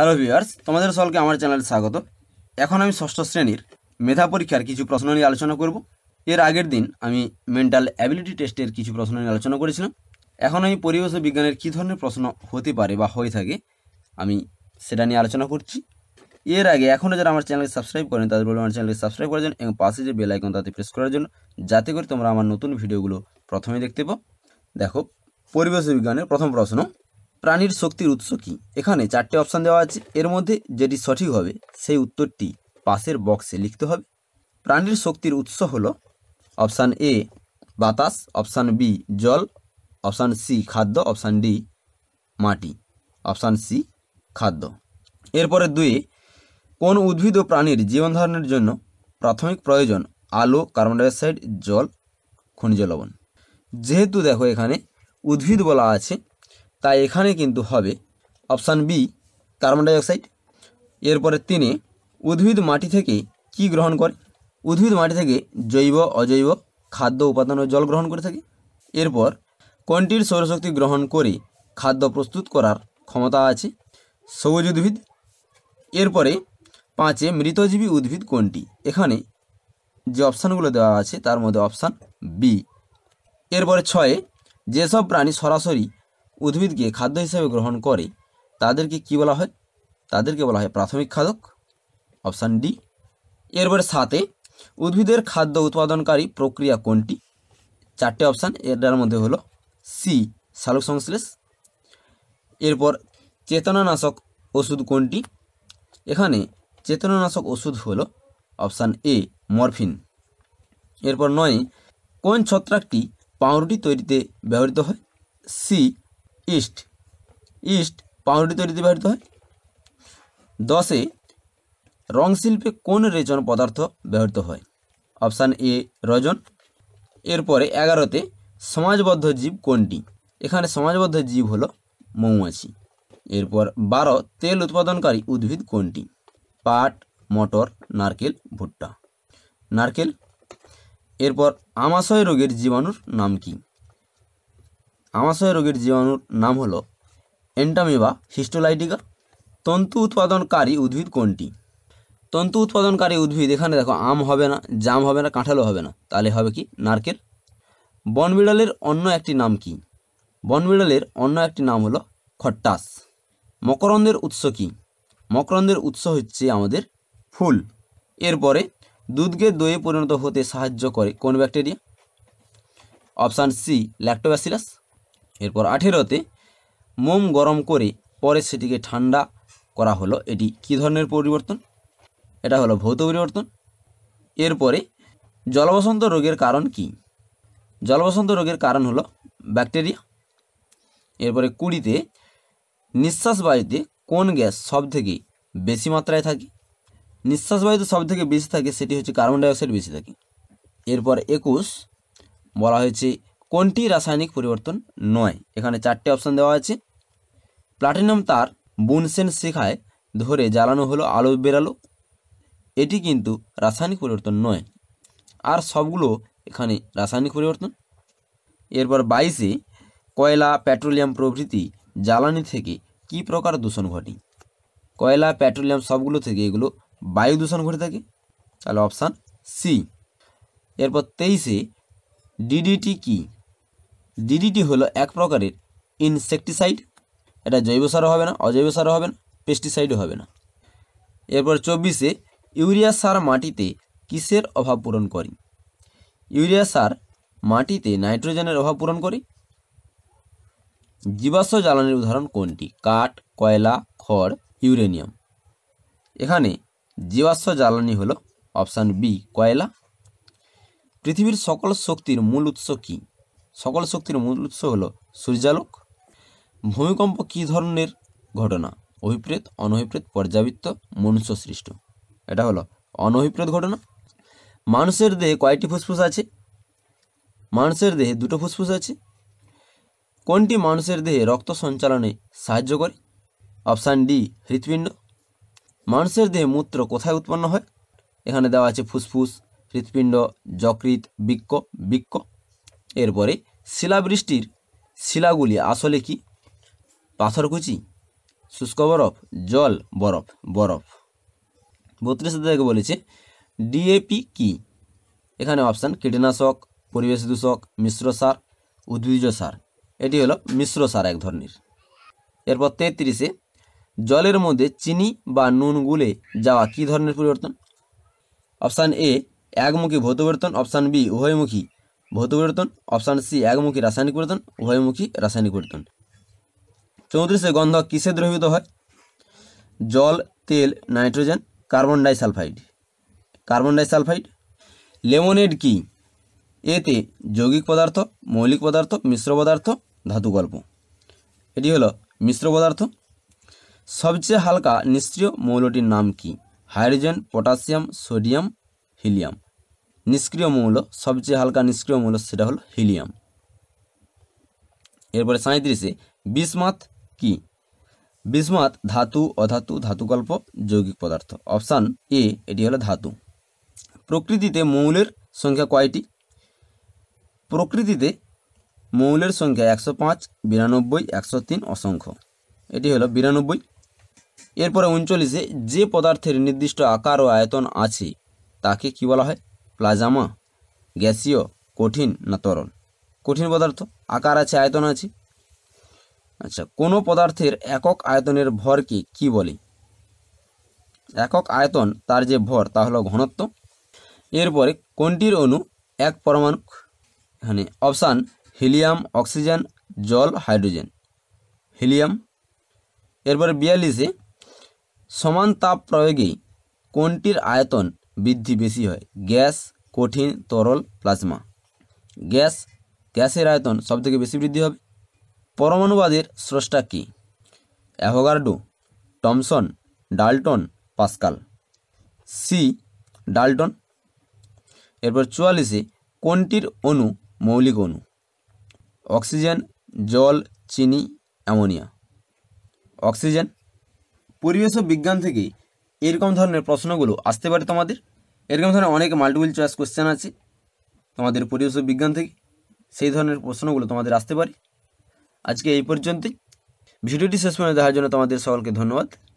hello viewers তোমাদের সকলকে আমার চ্যানেলে স্বাগত এখন আমি ষষ্ঠ শ্রেণীর মেধা পরীক্ষার কিছু প্রশ্ন নিয়ে আলোচনা করব এর আগের দিন আমি মেন্টাল অ্যাবিলিটি টেস্টের কিছু প্রশ্ন নিয়ে আলোচনা করেছিলাম এখন আমি পরিবেশ ও বিজ্ঞানের কী ধরনের প্রশ্ন হতে পারে বা হয়ে থাকে আমি সেটা নিয়ে আলোচনা করছি এর আগে এখনও যারা আমার চ্যানেলকে সাবস্ক্রাইব করেন তাদের বলবো আমার চ্যানেলকে সাবস্ক্রাইব করার জন্য এবং পাশে যে বেল আইকন তাতে প্রেস করার জন্য যাতে করে তোমরা আমার নতুন ভিডিওগুলো প্রথমে দেখতে পাও দেখো পরিবেশ বিজ্ঞানের প্রথম প্রশ্ন প্রাণীর শক্তির উৎস কী এখানে চারটে অপশান দেওয়া আছে এর মধ্যে যেটি সঠিক হবে সেই উত্তরটি পাশের বক্সে লিখতে হবে প্রাণীর শক্তির উৎস হল অপশান এ বাতাস অপশান বি জল অপশান সি খাদ্য অপশান ডি মাটি অপশান সি খাদ্য এরপরে দুয়ে কোন উদ্ভিদ ও প্রাণীর জীবন ধারণের জন্য প্রাথমিক প্রয়োজন আলো কার্বন ডাইঅক্সাইড জল খনিজ লবণ যেহেতু দেখো এখানে উদ্ভিদ বলা আছে তাই এখানে কিন্তু হবে অপশান বি কার্বন ডাইঅক্সাইড এরপরে তিনে উদ্ভিদ মাটি থেকে কি গ্রহণ করে উদ্ভিদ মাটি থেকে জৈব অজৈব খাদ্য উপাদান ও জল গ্রহণ করে থাকে এরপর কোনটির সৌরশক্তি গ্রহণ করে খাদ্য প্রস্তুত করার ক্ষমতা আছে সবুজ উদ্ভিদ এরপরে পাঁচে মৃতজীবী উদ্ভিদ কোনটি এখানে যে অপশানগুলো দেওয়া আছে তার মধ্যে অপশান বি এরপরে ছয়ে যেসব প্রাণী সরাসরি উদ্ভিদকে খাদ্য হিসেবে গ্রহণ করে তাদেরকে কি বলা হয় তাদেরকে বলা হয় প্রাথমিক খাদক অপশান ডি এরপরে সাথে উদ্ভিদের খাদ্য উৎপাদনকারী প্রক্রিয়া কোনটি চারটে অপশান এটার মধ্যে হলো সি সালোক সংশ্লেষ এরপর চেতনানাশক ওষুধ কোনটি এখানে চেতনানাশক ওষুধ হলো অপশান এ মরফিন এরপর নয় কোন ছত্রাকটি পাউরুটি তৈরিতে ব্যবহৃত হয় সি ইস্ট ইস্ট পাউরুটি তৈরিতে ব্যবহৃত হয় দশে রং শিল্পে কোন রেজন পদার্থ ব্যবহৃত হয় অপশান এ রজন এরপরে এগারোতে সমাজবদ্ধ জীব কোনটি এখানে সমাজবদ্ধ জীব হলো মৌমাছি এরপর বারো তেল উৎপাদনকারী উদ্ভিদ কোনটি পাট মটর নারকেল ভুট্টা নারকেল এরপর আমাশয় রোগের জীবাণুর নাম কী আমাশয় রোগের জীবাণুর নাম হলো এন্টামিবা হিস্টোলাইটিকা তন্তু উৎপাদনকারী উদ্ভিদ কোনটি তন্তু উৎপাদনকারী উদ্ভিদ এখানে দেখো আম হবে না জাম হবে না কাঁঠালও হবে না তাহলে হবে কি নারকেল বনবিড়ালের অন্য একটি নাম কি বনবিড়ালের অন্য একটি নাম হলো খট্টাস মকরন্দের উৎস কি মকরন্দের উৎস হচ্ছে আমাদের ফুল এরপরে দুধকে দইয়ে পরিণত হতে সাহায্য করে কোন ব্যাকটেরিয়া অপশান সি ল্যাক্টোব্যাসিলাস এরপর আঠেরোতে মোম গরম করে পরে সেটিকে ঠান্ডা করা হলো এটি কি ধরনের পরিবর্তন এটা হলো ভৌত পরিবর্তন এরপরে জলবসন্ত রোগের কারণ কি জলবসন্ত রোগের কারণ হলো ব্যাকটেরিয়া এরপরে কুড়িতে নিঃশ্বাস বায়ুতে কোন গ্যাস সবথেকে বেশি মাত্রায় থাকে নিঃশ্বাস বায়ুতে সবথেকে বেশি থাকে সেটি হচ্ছে কার্বন ডাইঅক্সাইড বেশি থাকে এরপর একুশ বলা হয়েছে কোনটি রাসায়নিক পরিবর্তন নয় এখানে চারটে অপশান দেওয়া আছে প্লাটিনাম তার বুনসেন শিখায় ধরে জ্বালানো হলো আলো বেরালো এটি কিন্তু রাসায়নিক পরিবর্তন নয় আর সবগুলো এখানে রাসায়নিক পরিবর্তন এরপর বাইশে কয়লা পেট্রোলিয়াম প্রভৃতি জ্বালানি থেকে কি প্রকার দূষণ ঘটে কয়লা পেট্রোলিয়াম সবগুলো থেকে এগুলো বায়ু দূষণ ঘটে থাকে তাহলে অপশান সি এরপর তেইশে ডিডিটি কী ডিডিটি হলো এক প্রকারের ইনসেকটিসাইড এটা জৈব সারও হবে না অজৈব সারও হবে না পেস্টিসাইডও হবে না এরপর চব্বিশে ইউরিয়া সার মাটিতে কিসের অভাব পূরণ করে ইউরিয়া সার মাটিতে নাইট্রোজেনের অভাব পূরণ করে জীবাশ্ম জ্বালানির উদাহরণ কোনটি কাঠ কয়লা খড় ইউরেনিয়াম এখানে জীবাশ্ম জ্বালানি হলো অপশান বি কয়লা পৃথিবীর সকল শক্তির মূল উৎস কী সকল শক্তির মূল উৎস হল সূর্যালোক ভূমিকম্প কী ধরনের ঘটনা অভিপ্রেত অনভিপ্রেত পর্যাবৃত্ত মনুষ্য সৃষ্ট এটা হলো অনভিপ্রেত ঘটনা মানুষের দেহে কয়টি ফুসফুস আছে মানুষের দেহে দুটো ফুসফুস আছে কোনটি মানুষের দেহে রক্ত সঞ্চালনে সাহায্য করে অপশান ডি হৃৎপিণ্ড মানুষের দেহে মূত্র কোথায় উৎপন্ন হয় এখানে দেওয়া আছে ফুসফুস হৃৎপিণ্ড যকৃত বৃক্ষ বৃক্ষ এরপরে শিলাবৃষ্টির শিলাগুলি আসলে কি পাথরকুচি শুষ্ক বরফ জল বরফ বরফ বত্রিশ থেকে বলেছে ডিএপি কি এখানে অপশান কীটনাশক পরিবেশ দূষক মিশ্র সার উদ্ভিজ সার এটি হলো মিশ্র সার এক ধরনের এরপর তেত্রিশে জলের মধ্যে চিনি বা নুন গুলে যাওয়া কি ধরনের পরিবর্তন অপশান এ একমুখী ভৌত পরিবর্তন অপশান বি উভয়মুখী ভৌত পরিবর্তন অপশান সি একমুখী রাসায়নিক পরিবর্তন উভয়মুখী রাসায়নিক পরিবর্তন চৌত্রিশে গন্ধ কিসে দ্রবীভূত হয় জল তেল nitrogen carbon disulphide carbon disulphide lemonade কি এতে যৌগিক পদার্থ মৌলিক পদার্থ মিশ্র পদার্থ ধাতু গল্প এটি হলো মিশ্র পদার্থ সবচেয়ে হালকা নিষ্ক্রিয় মৌলটির নাম কি হাইড্রোজেন পটাশিয়াম সোডিয়াম হিলিয়াম নিষ্ক্রিয় মৌল সবচেয়ে হালকা নিষ্ক্রিয় মৌল সেটা হলো হিলিয়াম এরপরে সাঁত্রিশে বিসমাত কি বিসমাত ধাতু অধাতু ধাতুকল্প যৌগিক পদার্থ অপশান এ এটি হলো ধাতু প্রকৃতিতে মৌলের সংখ্যা কয়টি প্রকৃতিতে মৌলের সংখ্যা একশো পাঁচ বিরানব্বই একশো তিন অসংখ্য এটি হলো বিরানব্বই এরপরে উনচল্লিশে যে পদার্থের নির্দিষ্ট আকার ও আয়তন আছে তাকে কি বলা হয় প্লাজামা গ্যাসীয় কঠিন না তরল কঠিন পদার্থ আকার আছে আয়তন আছে আচ্ছা কোনো পদার্থের একক আয়তনের ভরকে কি বলে একক আয়তন তার যে ভর তা হলো ঘনত্ব এরপরে কোনটির অণু এক পরমাণু মানে অপশান হিলিয়াম অক্সিজেন জল হাইড্রোজেন হিলিয়াম এরপরে বিয়াল্লিশে সমান তাপ প্রয়োগে কোনটির আয়তন বৃদ্ধি বেশি হয় গ্যাস কঠিন তরল প্লাজমা গ্যাস গ্যাসের আয়তন সবথেকে বেশি বৃদ্ধি হবে পরমাণুবাদের স্রষ্টা কী অ্যাভোগার্ডো Thomson Dalton Pascal C Dalton এরপর চুয়াল্লিশে কোনটির অণু মৌলিক অণু অক্সিজেন জল চিনি অ্যামোনিয়া অক্সিজেন পরিবেশ বিজ্ঞান থেকে এরকম ধরনের প্রশ্নগুলো আসতে পারে তোমাদের এরকম ধরনের অনেক মাল্টিপল চয়েস কোশ্চেন আছে তোমাদের পরিবেশ বিজ্ঞান থেকে সেই ধরনের প্রশ্নগুলো তোমাদের আসতে পারে আজকে এই পর্যন্তই ভিডিওটি শেষ পর্যন্ত দেখার জন্য তোমাদের সকলকে ধন্যবাদ